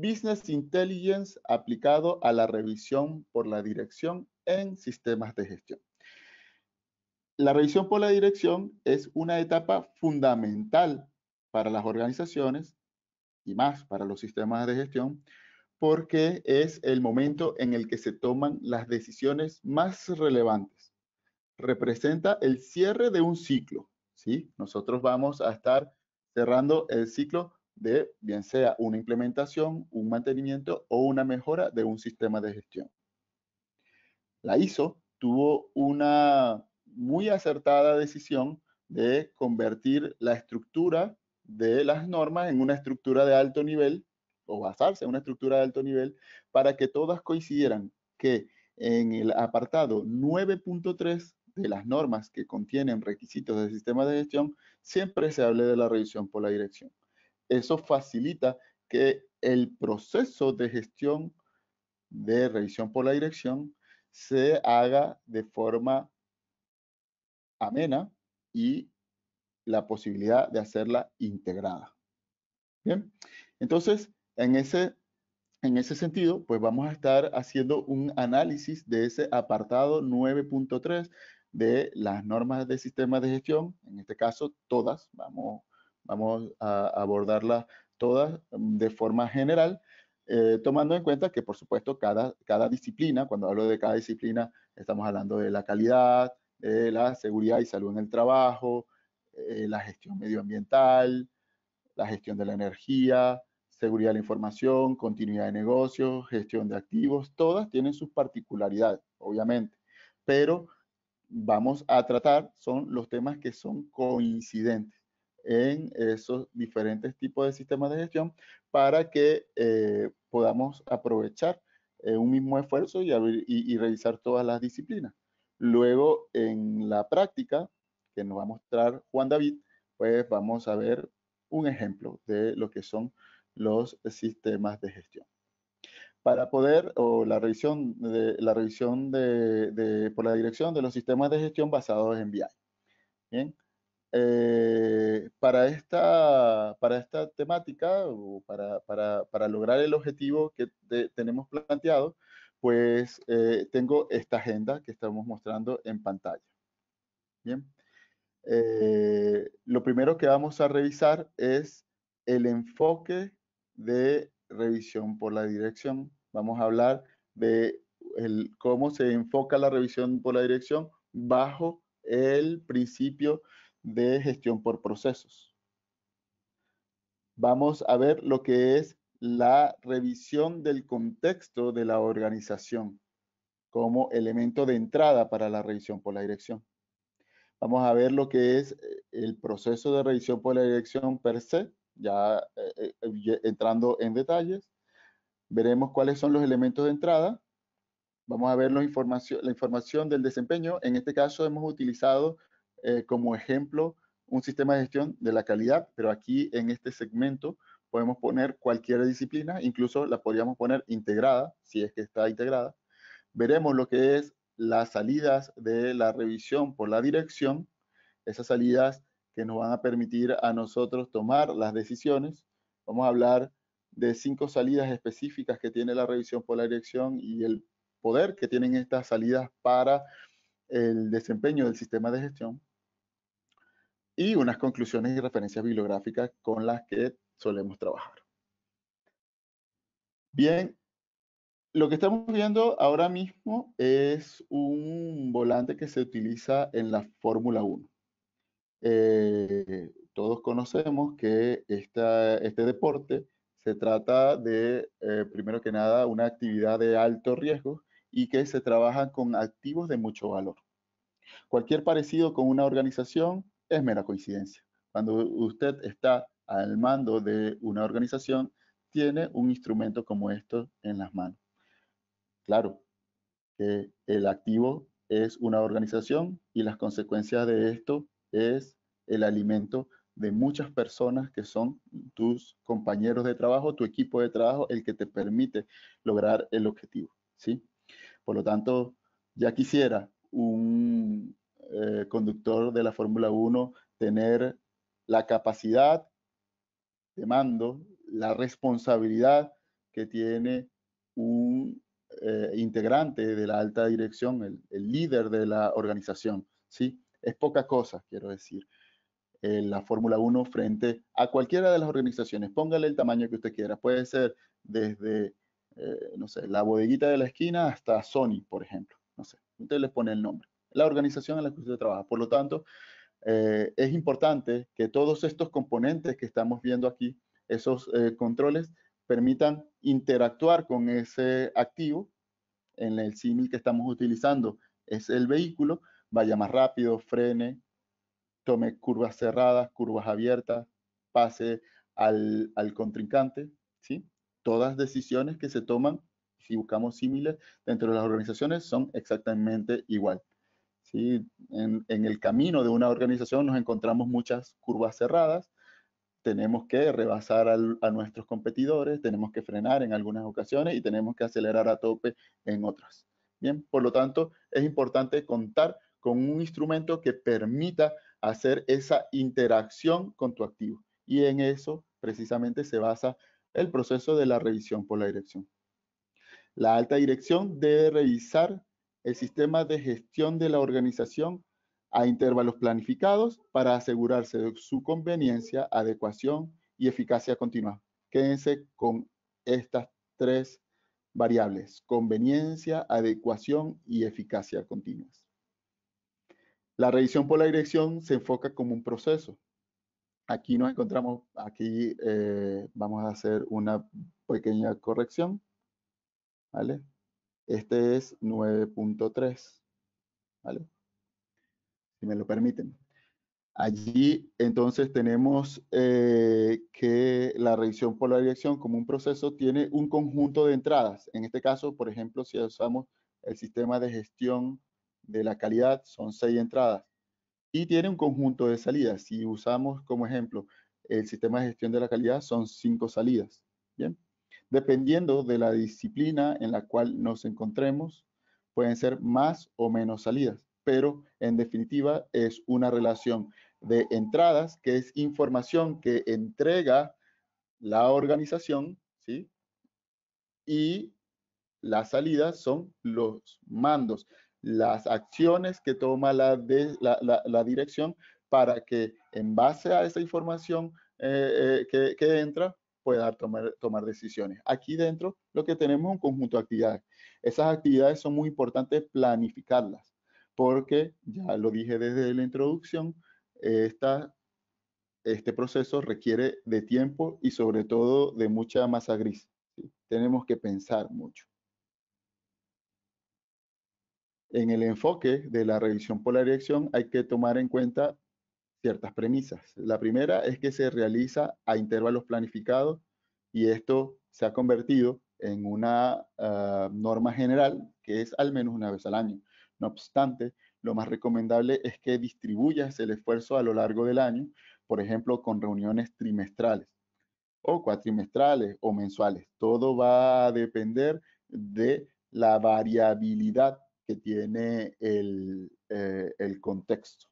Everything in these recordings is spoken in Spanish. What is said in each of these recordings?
Business Intelligence aplicado a la revisión por la dirección en sistemas de gestión. La revisión por la dirección es una etapa fundamental para las organizaciones y más para los sistemas de gestión porque es el momento en el que se toman las decisiones más relevantes. Representa el cierre de un ciclo. ¿sí? Nosotros vamos a estar cerrando el ciclo de bien sea una implementación, un mantenimiento o una mejora de un sistema de gestión. La ISO tuvo una muy acertada decisión de convertir la estructura de las normas en una estructura de alto nivel o basarse en una estructura de alto nivel para que todas coincidieran que en el apartado 9.3 de las normas que contienen requisitos del sistema de gestión, siempre se hable de la revisión por la dirección eso facilita que el proceso de gestión de revisión por la dirección se haga de forma amena y la posibilidad de hacerla integrada. Bien, entonces en ese, en ese sentido, pues vamos a estar haciendo un análisis de ese apartado 9.3 de las normas de sistema de gestión, en este caso todas, vamos Vamos a abordarlas todas mm, de forma general, eh, tomando en cuenta que, por supuesto, cada, cada disciplina, cuando hablo de cada disciplina, estamos hablando de la calidad, de la seguridad y salud en el trabajo, eh, la gestión medioambiental, la gestión de la energía, seguridad de la información, continuidad de negocios, gestión de activos, todas tienen sus particularidades, obviamente, pero vamos a tratar son los temas que son coincidentes en esos diferentes tipos de sistemas de gestión para que eh, podamos aprovechar eh, un mismo esfuerzo y, y, revisar todas las disciplinas. Luego, en la práctica que nos va a mostrar Juan David, pues vamos a ver un ejemplo de lo que son los sistemas de gestión. Para poder, o la revisión, de, la revisión de por la dirección de los sistemas de gestión basados en BI. Bien, eh, para, esta, para esta temática o para, para, lograr el objetivo que tenemos planteado, pues eh, tengo esta agenda que estamos mostrando en pantalla. Bien. Eh, lo primero que vamos a revisar es el enfoque de revisión por la dirección. Vamos a hablar de cómo se enfoca la revisión por la dirección bajo el principio de gestión por procesos. Vamos a ver lo que es la revisión del contexto de la organización como elemento de entrada para la revisión por la dirección. Vamos a ver lo que es eh, el proceso de revisión por la dirección per se, eh, eh, ya entrando en detalles. Veremos cuáles son los elementos de entrada. Vamos a ver la información del desempeño. En este caso hemos utilizado eh, como ejemplo un sistema de gestión de la calidad, pero aquí en este segmento podemos poner cualquier disciplina, incluso la podríamos poner integrada, si es que está integrada. Veremos lo que es las salidas de la revisión por la dirección, esas salidas que nos van a permitir a nosotros tomar las decisiones. Vamos a hablar de cinco salidas específicas que tiene la revisión por la dirección y el poder que tienen estas salidas para el desempeño del sistema de gestión y unas conclusiones y referencias bibliográficas con las que solemos trabajar. Bien, lo que estamos viendo ahora mismo es un volante que se utiliza en la Fórmula 1. Eh, todos conocemos que este deporte se trata de, eh, primero que nada, una actividad de alto riesgo y que se trabaja con activos de mucho valor. Cualquier parecido con una organización es mera coincidencia. Cuando usted está al mando de una organización, tiene un instrumento como esto en las manos. Claro, que el activo es una organización y las consecuencias de esto es el alimento de muchas personas que son tus compañeros de trabajo, tu equipo de trabajo, el que te permite lograr el objetivo, ¿sí? Por lo tanto, ya quisiera un eh, conductor de la Fórmula 1 tener la capacidad de mando, la responsabilidad que tiene un eh, integrante de la alta dirección, el, líder de la organización. ¿sí? Es poca cosa, quiero decir, eh, la Fórmula 1 frente a cualquiera de las organizaciones. Póngale el tamaño que usted quiera. Puede ser desde, no sé, la bodeguita de la esquina hasta Sony, por ejemplo. No sé, usted les pone el nombre la organización en la que usted trabaja. Por lo tanto, eh, es importante que todos estos componentes que estamos viendo aquí, esos eh, controles, permitan interactuar con ese activo. En el símil que estamos utilizando es el vehículo, vaya más rápido, frene, tome curvas cerradas, curvas abiertas, pase al, contrincante, ¿sí? Todas decisiones que se toman, si buscamos símiles dentro de las organizaciones, son exactamente igual. ¿sí? En, el camino de una organización nos encontramos muchas curvas cerradas, tenemos que rebasar a nuestros competidores, tenemos que frenar en algunas ocasiones y tenemos que acelerar a tope en otras. Bien, por lo tanto, es importante contar con un instrumento que permita hacer esa interacción con tu activo. Y en eso precisamente se basa el proceso de la revisión por la dirección. La alta dirección debe revisar el sistema de gestión de la organización a intervalos planificados para asegurarse de su conveniencia, adecuación y eficacia continua. Quédense con estas tres variables, conveniencia, adecuación y eficacia continuas. La revisión por la dirección se enfoca como un proceso. Aquí nos encontramos, aquí eh, vamos a hacer una pequeña corrección, ¿vale? Este es 9.3, ¿vale? Si me lo permiten. Allí entonces tenemos eh, que la revisión por la dirección como un proceso tiene un conjunto de entradas. En este caso, por ejemplo, si usamos el sistema de gestión de la calidad, son seis entradas. Y tiene un conjunto de salidas. Si usamos como ejemplo el sistema de gestión de la calidad, son cinco salidas. Bien. Dependiendo de la disciplina en la cual nos encontremos, pueden ser más o menos salidas, pero en definitiva es una relación de entradas, que es información que entrega la organización, ¿sí? Y las salidas son los mandos, las acciones que toma la, la, dirección para que en base a esa información eh, eh, que entra pueda tomar, tomar decisiones. Aquí dentro lo que tenemos es un conjunto de actividades. Esas actividades son muy importantes planificarlas, porque ya lo dije desde la introducción, esta, este proceso requiere de tiempo y sobre todo de mucha masa gris. Tenemos que pensar mucho. En el enfoque de la revisión por la dirección hay que tomar en cuenta ciertas premisas. La primera es que se realiza a intervalos planificados y esto se ha convertido en una ah, norma general que es al menos una vez al año. No obstante, lo más recomendable es que distribuyas el esfuerzo a lo largo del año, por ejemplo, con reuniones trimestrales o cuatrimestrales o mensuales. Todo va a depender de la variabilidad que tiene el eh, contexto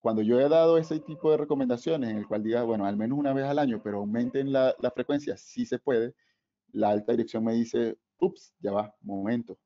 cuando yo he dado ese tipo de recomendaciones en el cual diga, bueno, al menos una vez al año, pero aumenten la, frecuencia, si se puede, la alta dirección me dice, ups, ya va, momento.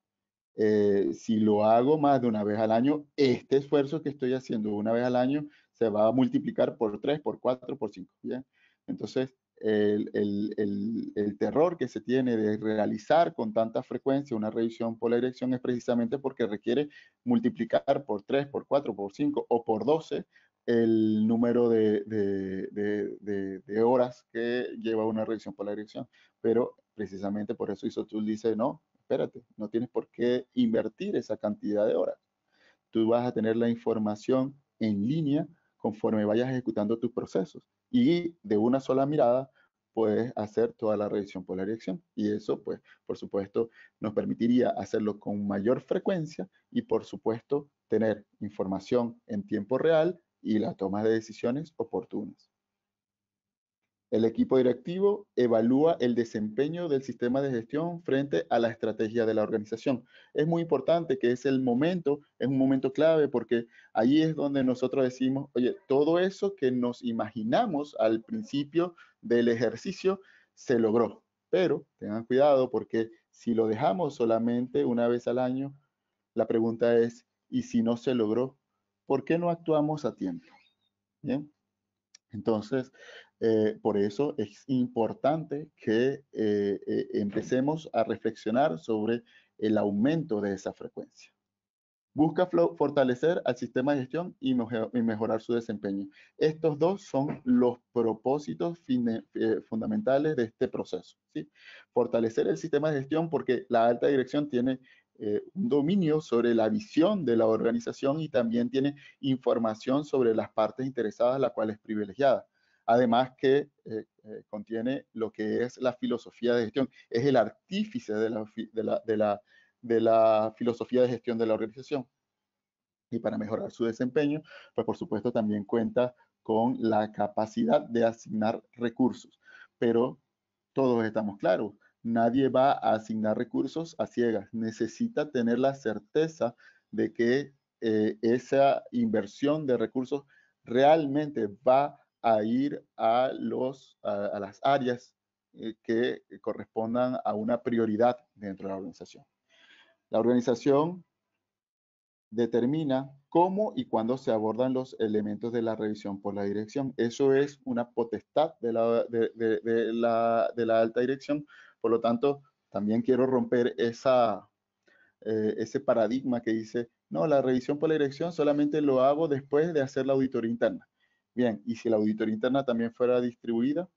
Eh, si lo hago más de una vez al año, este esfuerzo que estoy haciendo una vez al año se va a multiplicar por 3, por 4, por 5. ¿bien? Entonces, el, el, terror que se tiene de realizar con tanta frecuencia una revisión por la dirección es precisamente porque requiere multiplicar por 3, por 4, por 5 o por 12 el número de, de horas que lleva una revisión por la dirección. Pero precisamente por eso Isotool dice, no, espérate, no tienes por qué invertir esa cantidad de horas. Tú vas a tener la información en línea conforme vayas ejecutando tus procesos. Y de una sola mirada puedes hacer toda la revisión por la dirección. Y eso, pues, por supuesto, nos permitiría hacerlo con mayor frecuencia y, por supuesto, tener información en tiempo real y la toma de decisiones oportunas. El equipo directivo evalúa el desempeño del sistema de gestión frente a la estrategia de la organización. Es muy importante que es el momento, es un momento clave porque ahí es donde nosotros decimos, oye, todo eso que nos imaginamos al principio del ejercicio se logró, pero tengan cuidado porque si lo dejamos solamente una vez al año, la pregunta es, ¿y si no se logró? ¿Por qué no actuamos a tiempo? Bien. Entonces, eh, por eso es importante que eh, eh, empecemos a reflexionar sobre el aumento de esa frecuencia. Busca fortalecer al sistema de gestión y, mejorar su desempeño. Estos dos son los propósitos fundamentales de este proceso. ¿sí? Fortalecer el sistema de gestión porque la alta dirección tiene un dominio sobre la visión de la organización y también tiene información sobre las partes interesadas, la cual es privilegiada además que eh, eh, contiene lo que es la filosofía de gestión, es el artífice de la, de, la, de, la, filosofía de gestión de la organización. Y para mejorar su desempeño, pues por supuesto también cuenta con la capacidad de asignar recursos. Pero todos estamos claros, nadie va a asignar recursos a ciegas. Necesita tener la certeza de que eh, esa inversión de recursos realmente va a a ir a, los, a, las áreas eh, que correspondan a una prioridad dentro de la organización. La organización determina cómo y cuándo se abordan los elementos de la revisión por la dirección. Eso es una potestad de la, alta dirección. Por lo tanto, también quiero romper eh, ese paradigma que dice, no, la revisión por la dirección solamente lo hago después de hacer la auditoría interna. Bien, y si la auditoría interna también fuera distribuida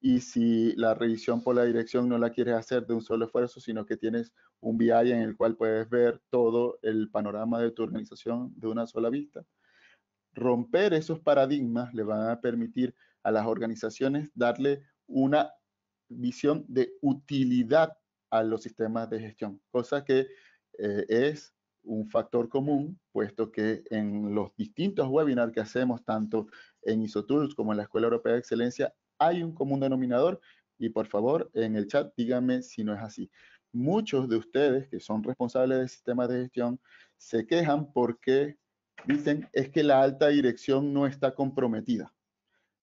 y si la revisión por la dirección no la quieres hacer de un solo esfuerzo, sino que tienes un BI en el cual puedes ver todo el panorama de tu organización de una sola vista. Romper esos paradigmas le van a permitir a las organizaciones darle una visión de utilidad a los sistemas de gestión, cosa que eh, es un factor común, puesto que en los distintos webinars que hacemos, tanto en ISOTools como en la Escuela Europea de Excelencia, hay un común denominador y por favor en el chat díganme si no es así. Muchos de ustedes que son responsables del sistema de gestión se quejan porque dicen es que la alta dirección no está comprometida.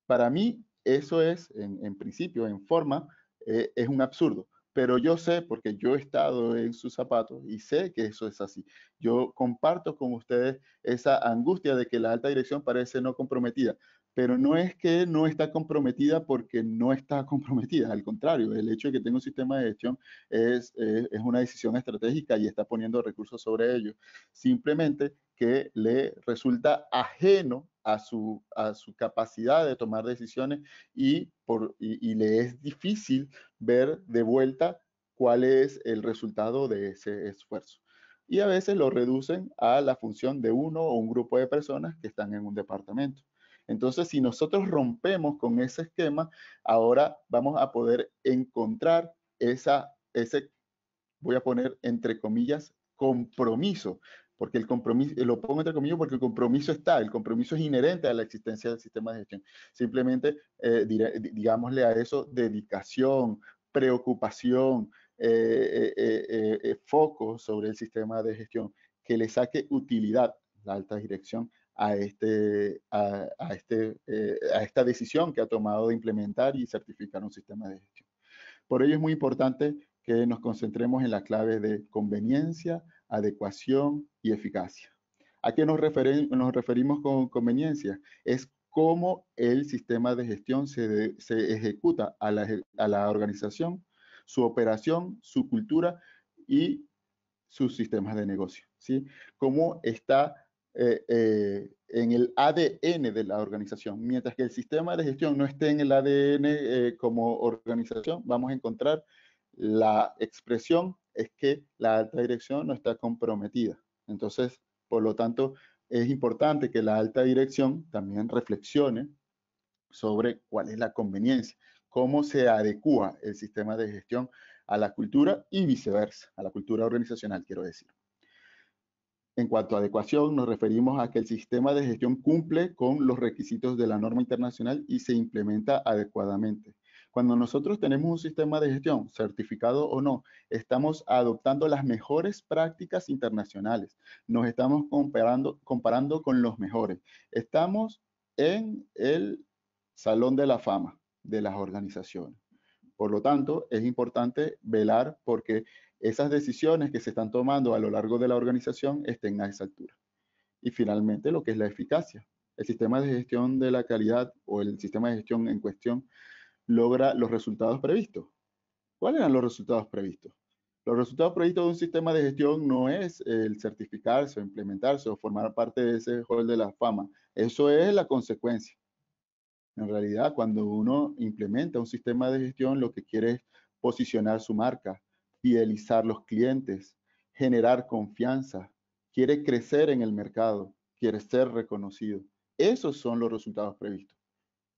Para mí eso es, en, principio, en forma, eh, es un absurdo pero yo sé, porque yo he estado en sus zapatos y sé que eso es así. Yo comparto con ustedes esa angustia de que la alta dirección parece no comprometida, pero no es que no está comprometida porque no está comprometida, al contrario, el hecho de que tenga un sistema de gestión es, una decisión estratégica y está poniendo recursos sobre ello, simplemente que le resulta ajeno a su, a su capacidad de tomar decisiones y, por, y le es difícil ver de vuelta cuál es el resultado de ese esfuerzo y a veces lo reducen a la función de uno o un grupo de personas que están en un departamento. Entonces, si nosotros rompemos con ese esquema, ahora vamos a poder encontrar esa, ese, voy a poner entre comillas, compromiso, porque el compromiso, lo pongo entre comillas porque el compromiso está, el compromiso es inherente a la existencia del sistema de gestión. Simplemente, eh, digámosle a eso, dedicación, preocupación, eh, eh, foco sobre el sistema de gestión, que le saque utilidad la alta dirección a, este, a, este, eh, a esta decisión que ha tomado de implementar y certificar un sistema de gestión. Por ello es muy importante que nos concentremos en las claves de conveniencia, adecuación y eficacia. ¿A qué nos, referimos con conveniencia? Es cómo el sistema de gestión se, ejecuta a la, organización, su operación, su cultura y sus sistemas de negocio. ¿sí? Cómo está eh, eh, en el ADN de la organización. Mientras que el sistema de gestión no esté en el ADN eh, como organización, vamos a encontrar la expresión es que la alta dirección no está comprometida. Entonces, por lo tanto, es importante que la alta dirección también reflexione sobre cuál es la conveniencia, cómo se adecua el sistema de gestión a la cultura y viceversa, a la cultura organizacional, quiero decir. En cuanto a adecuación, nos referimos a que el sistema de gestión cumple con los requisitos de la norma internacional y se implementa adecuadamente. Cuando nosotros tenemos un sistema de gestión, certificado o no, estamos adoptando las mejores prácticas internacionales. Nos estamos comparando, con los mejores. Estamos en el salón de la fama de las organizaciones. Por lo tanto, es importante velar porque esas decisiones que se están tomando a lo largo de la organización estén a esa altura. Y finalmente, lo que es la eficacia. El sistema de gestión de la calidad o el sistema de gestión en cuestión logra los resultados previstos. ¿Cuáles eran los resultados previstos? Los resultados previstos de un sistema de gestión no es el certificarse o implementarse o formar parte de ese hall de la fama. Eso es la consecuencia. En realidad, cuando uno implementa un sistema de gestión, lo que quiere es posicionar su marca, fidelizar los clientes, generar confianza, quiere crecer en el mercado, quiere ser reconocido. Esos son los resultados previstos.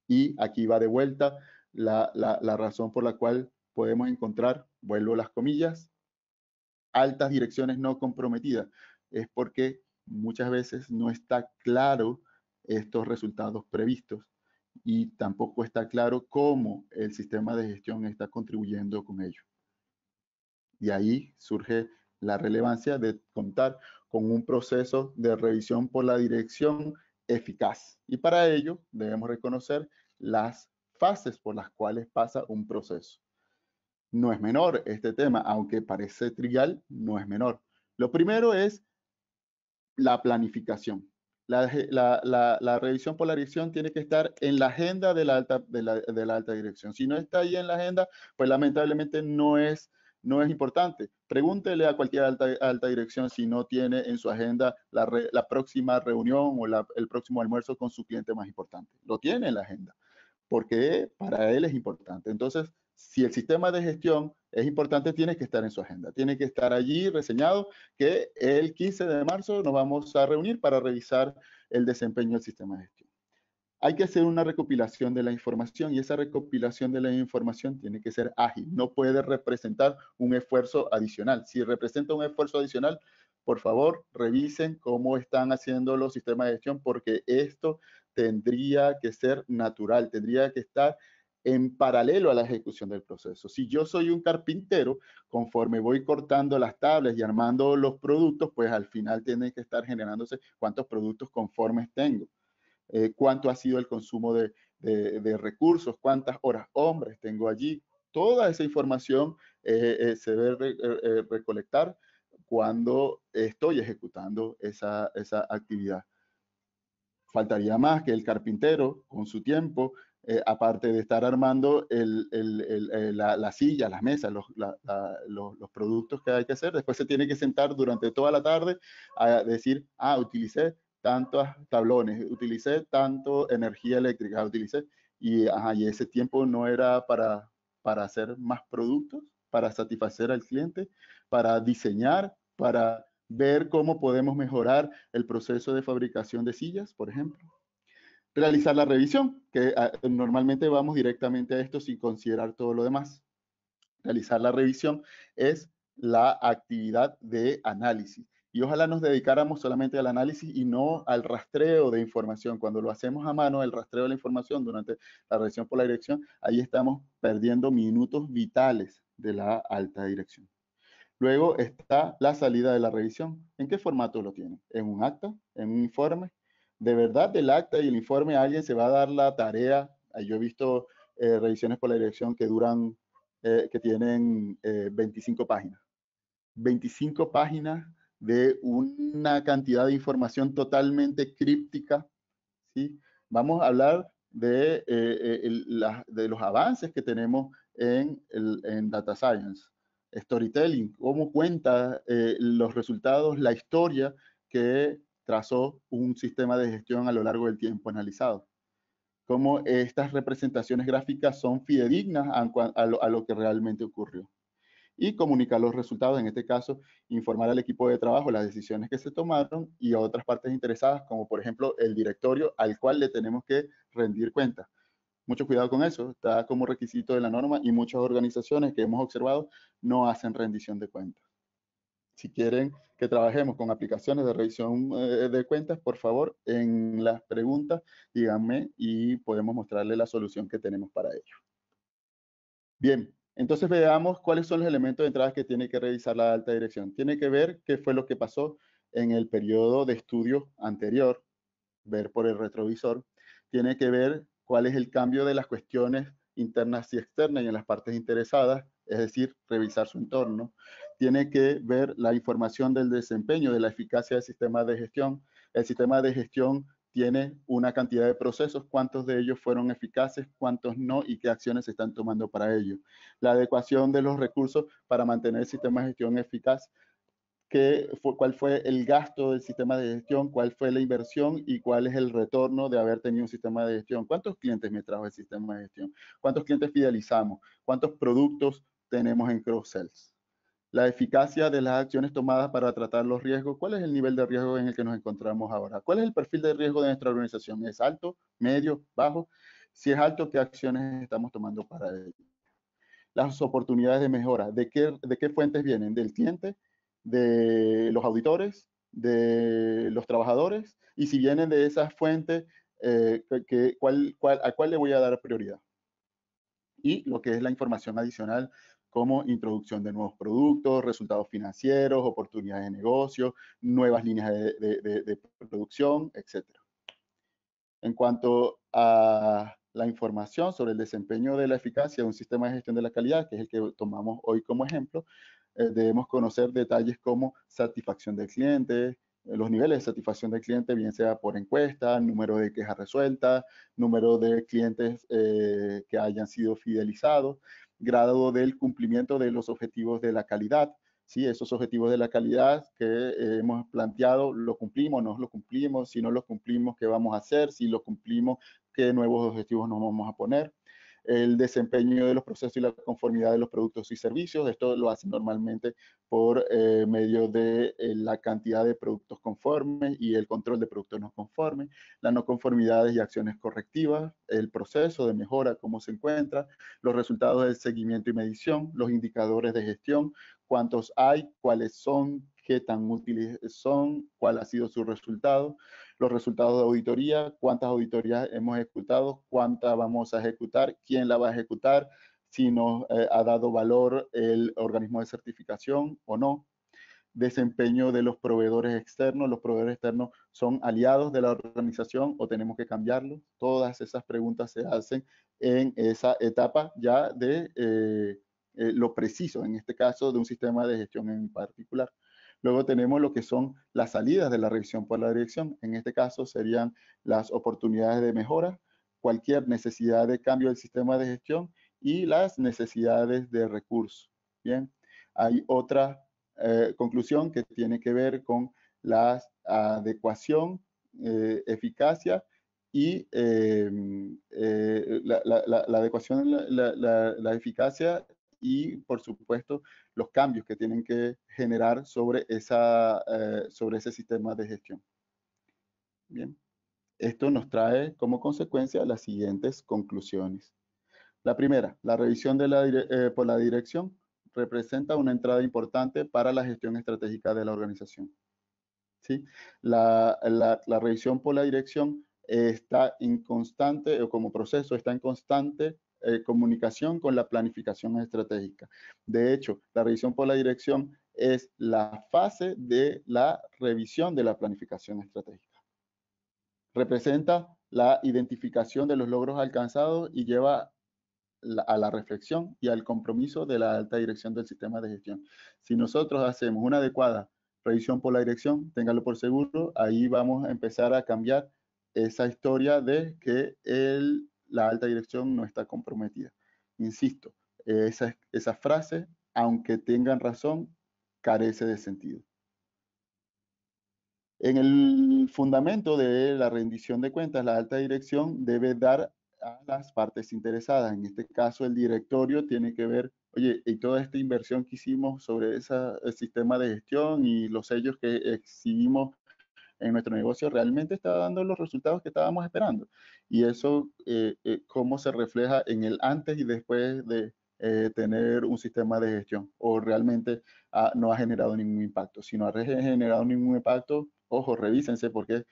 Y aquí va de vuelta la, razón por la cual podemos encontrar, vuelvo las comillas, altas direcciones no comprometidas. Es porque muchas veces no está claro estos resultados previstos y tampoco está claro cómo el sistema de gestión está contribuyendo con ello. Y ahí surge la relevancia de contar con un proceso de revisión por la dirección eficaz. Y para ello debemos reconocer las fases por las cuales pasa un proceso. No es menor este tema, aunque parece trivial, no es menor. Lo primero es la planificación. La, revisión por la dirección tiene que estar en la agenda de la, alta, de la alta dirección. Si no está ahí en la agenda, pues lamentablemente no es no es importante. Pregúntele a cualquier alta, dirección si no tiene en su agenda la, próxima reunión o el próximo almuerzo con su cliente más importante. Lo tiene en la agenda, porque para él es importante. Entonces, si el sistema de gestión es importante, tiene que estar en su agenda, tiene que estar allí reseñado que el 15 de marzo nos vamos a reunir para revisar el desempeño del sistema de gestión hay que hacer una recopilación de la información y esa recopilación de la información tiene que ser ágil, no puede representar un esfuerzo adicional. Si representa un esfuerzo adicional, por favor, revisen cómo están haciendo los sistemas de gestión porque esto tendría que ser natural, tendría que estar en paralelo a la ejecución del proceso. Si yo soy un carpintero, conforme voy cortando las tablas y armando los productos, pues al final tiene que estar generándose cuántos productos conformes tengo. Eh, cuánto ha sido el consumo de, recursos, cuántas horas hombres tengo allí. Toda esa información eh, eh, se debe recolectar cuando estoy ejecutando esa, actividad. Faltaría más que el carpintero, con su tiempo, aparte de estar armando la, silla, las mesas, los, los, los productos que hay que hacer, después se tiene que sentar durante toda la tarde a decir, ah, utilicé tantos tablones, utilicé tanto energía eléctrica, utilicé, y, ajá, ese tiempo no era para, para hacer más productos, para satisfacer al cliente, para diseñar, para ver cómo podemos mejorar el proceso de fabricación de sillas, por ejemplo. Realizar la revisión, que ah, normalmente vamos directamente a esto sin considerar todo lo demás. Realizar la revisión es la actividad de análisis y ojalá nos dedicáramos solamente al análisis y no al rastreo de información. Cuando lo hacemos a mano, el rastreo de la información durante la revisión por la dirección, ahí estamos perdiendo minutos vitales de la alta dirección. Luego está la salida de la revisión. ¿En qué formato lo tiene? ¿En un acta? ¿En un informe? ¿De verdad del acta y el informe alguien se va a dar la tarea? Ah, yo he visto eh, revisiones por la dirección que duran, eh, que tienen 25 eh, páginas. 25 páginas de una cantidad de información totalmente críptica. ¿sí? Vamos a hablar de, eh, eh, de los avances que tenemos en, Data Science. Storytelling, cómo cuenta eh, los resultados, la historia que trazó un sistema de gestión a lo largo del tiempo analizado. Cómo estas representaciones gráficas son fidedignas a lo que realmente ocurrió y comunicar los resultados, en este caso, informar al equipo de trabajo las decisiones que se tomaron y a otras partes interesadas, como por ejemplo el directorio al cual le tenemos que rendir cuenta. Mucho cuidado con eso, está como requisito de la norma y muchas organizaciones que hemos observado no hacen rendición de cuentas. Si quieren que trabajemos con aplicaciones de revisión eh, de cuentas, por favor, en las preguntas díganme y podemos mostrarle la solución que tenemos para ello. Bien, entonces veamos cuáles son los elementos de entrada que tiene que revisar la alta dirección. Tiene que ver qué fue lo que pasó en el periodo de estudio anterior, ver por el retrovisor. Tiene que ver cuál es el cambio de las cuestiones internas y externas y en las partes interesadas, es decir, revisar su entorno. Tiene que ver la información del desempeño, de la eficacia del sistema de gestión. El sistema de gestión tiene una cantidad de procesos, cuántos de ellos fueron eficaces, cuántos no y qué acciones se están tomando para ello. La adecuación de los recursos para mantener el sistema de gestión eficaz, qué cuál fue el gasto del sistema de gestión, cuál fue la inversión y cuál es el retorno de haber tenido un sistema de gestión. ¿Cuántos clientes me trajo el sistema de gestión? ¿Cuántos clientes fidelizamos? ¿Cuántos productos tenemos en cross-sells? la eficacia de las acciones tomadas para tratar los riesgos, cuál es el nivel de riesgo en el que nos encontramos ahora, cuál es el perfil de riesgo de nuestra organización, es alto, medio, bajo, si es alto, qué acciones estamos tomando para ello. Las oportunidades de mejora, ¿de qué, de qué fuentes vienen? ¿Del cliente, de los auditores, de los trabajadores? Y si vienen de esas fuentes, eh, ¿a cuál le voy a dar prioridad? Y lo que es la información adicional como introducción de nuevos productos, resultados financieros, oportunidades de negocio, nuevas líneas de, producción, etc. En cuanto a la información sobre el desempeño de la eficacia de un sistema de gestión de la calidad, que es el que tomamos hoy como ejemplo, eh, debemos conocer detalles como satisfacción del cliente, los niveles de satisfacción del cliente, bien sea por encuesta, número de quejas resueltas, número de clientes eh, que hayan sido fidelizados, grado del cumplimiento de los objetivos de la calidad. ¿sí? Esos objetivos de la calidad que eh, hemos planteado, ¿lo cumplimos? ¿No lo cumplimos? Si no lo cumplimos, ¿qué vamos a hacer? Si lo cumplimos, ¿qué nuevos objetivos nos vamos a poner? el desempeño de los procesos y la conformidad de los productos y servicios. Esto lo hacen normalmente por eh, medio de eh, la cantidad de productos conformes y el control de productos no conformes, las no conformidades y acciones correctivas, el proceso de mejora, cómo se encuentra, los resultados del seguimiento y medición, los indicadores de gestión, cuántos hay, cuáles son, qué tan útiles son, cuál ha sido su resultado, los resultados de auditoría, cuántas auditorías hemos ejecutado, cuántas vamos a ejecutar, quién la va a ejecutar, si nos eh, ha dado valor el organismo de certificación o no, desempeño de los proveedores externos, los proveedores externos son aliados de la organización o tenemos que cambiarlo. todas esas preguntas se hacen en esa etapa ya de eh, eh, lo preciso, en este caso de un sistema de gestión en particular. Luego tenemos lo que son las salidas de la revisión por la dirección. En este caso serían las oportunidades de mejora, cualquier necesidad de cambio del sistema de gestión y las necesidades de recursos. Bien, hay otra eh, conclusión que tiene que ver con la adecuación, eh, eficacia y eh, la, adecuación, la, la eficacia y, por supuesto, los cambios que tienen que generar sobre, esa, eh, sobre ese sistema de gestión. Bien, esto nos trae como consecuencia las siguientes conclusiones. La primera, la revisión de eh, por la dirección representa una entrada importante para la gestión estratégica de la organización. ¿Sí? La, la revisión por la dirección está en constante, o como proceso, está en constante eh, comunicación con la planificación estratégica. De hecho, la revisión por la dirección es la fase de la revisión de la planificación estratégica. Representa la identificación de los logros alcanzados y lleva a la reflexión y al compromiso de la alta dirección del sistema de gestión. Si nosotros hacemos una adecuada revisión por la dirección, téngalo por seguro, ahí vamos a empezar a cambiar esa historia de que el la alta dirección no está comprometida. Insisto, esa, frase, aunque tengan razón, carece de sentido. En el fundamento de la rendición de cuentas, la alta dirección debe dar a las partes interesadas. En este caso, el directorio tiene que ver, oye, y toda esta inversión que hicimos sobre esa, el sistema de gestión y los sellos que exhibimos en nuestro negocio realmente está dando los resultados que estábamos esperando. Y eso, eh, eh, cómo se refleja en el antes y después de eh, tener un sistema de gestión, o realmente no ha generado ningún impacto. Si no ha generado ningún impacto, ojo, revísense porque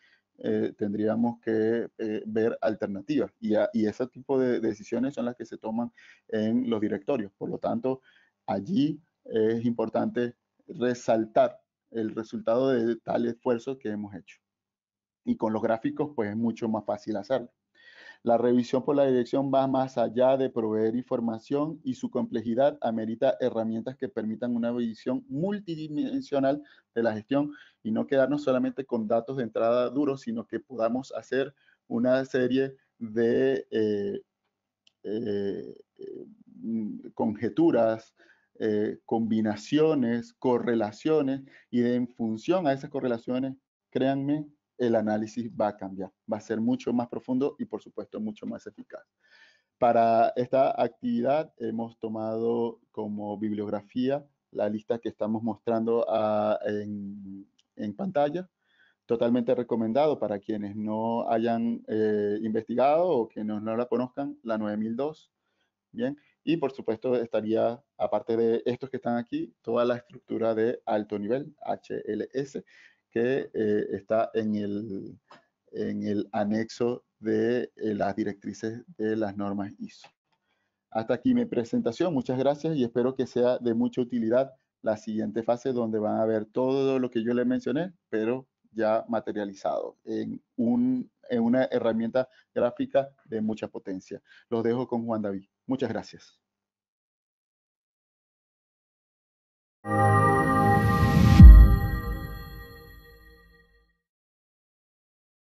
tendríamos que ver alternativas. Y, y ese tipo de decisiones son las que se toman en los directorios. Por lo tanto, allí es importante resaltar el resultado de tal esfuerzo que hemos hecho. Y con los gráficos, pues es mucho más fácil hacerlo. La revisión por la dirección va más allá de proveer información y su complejidad amerita herramientas que permitan una visión multidimensional de la gestión y no quedarnos solamente con datos de entrada duros, sino que podamos hacer una serie de eh, eh, eh, mm, conjeturas, eh, combinaciones, correlaciones, y en función a esas correlaciones, créanme, el análisis va a cambiar, va a ser mucho más profundo y por supuesto mucho más eficaz. Para esta actividad hemos tomado como bibliografía la lista que estamos mostrando en, pantalla, totalmente recomendado para quienes no hayan eh, investigado o que no, no la conozcan, la 9002. Bien, y por supuesto estaría, aparte de estos que están aquí, toda la estructura de alto nivel, HLS, que eh, está en el, en el anexo de eh, las directrices de las normas ISO. Hasta aquí mi presentación, muchas gracias y espero que sea de mucha utilidad la siguiente fase donde van a ver todo lo que yo les mencioné, pero ya materializado en, un, en una herramienta gráfica de mucha potencia. Los dejo con Juan David. Muchas gracias.